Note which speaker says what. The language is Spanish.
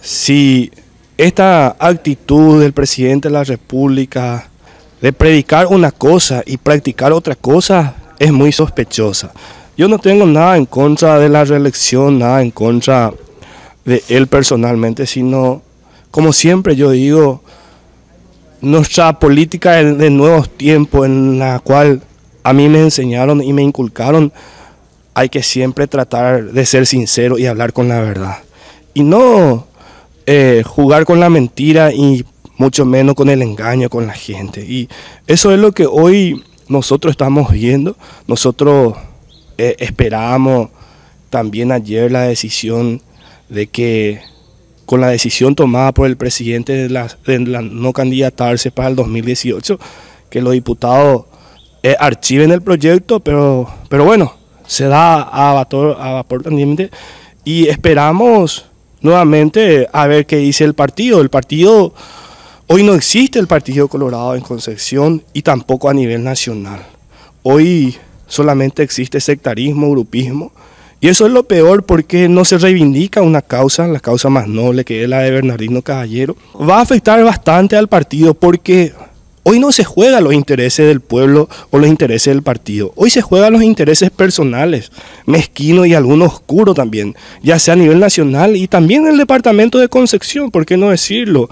Speaker 1: si esta actitud del presidente de la República de predicar una cosa y practicar otra cosa es muy sospechosa. Yo no tengo nada en contra de la reelección, nada en contra de él personalmente, sino, como siempre yo digo, nuestra política de nuevos tiempos en la cual a mí me enseñaron y me inculcaron, hay que siempre tratar de ser sincero y hablar con la verdad. Y no eh, jugar con la mentira y mucho menos con el engaño con la gente. Y eso es lo que hoy nosotros estamos viendo. Nosotros eh, esperábamos también ayer la decisión de que con la decisión tomada por el presidente de la, no candidatarse para el 2018, que los diputados eh, archiven el proyecto, pero, pero bueno, se da a vapor, a vapor también y esperamos nuevamente a ver qué dice el partido. El partido, hoy no existe el Partido Colorado en Concepción y tampoco a nivel nacional. Hoy solamente existe sectarismo, grupismo. Y eso es lo peor porque no se reivindica una causa, la causa más noble que es la de Bernardino Caballero. Va a afectar bastante al partido porque Hoy no se juega los intereses del pueblo o los intereses del partido. Hoy se juegan los intereses personales, mezquinos y algunos oscuros también, ya sea a nivel nacional y también en el departamento de Concepción, ¿por qué no decirlo?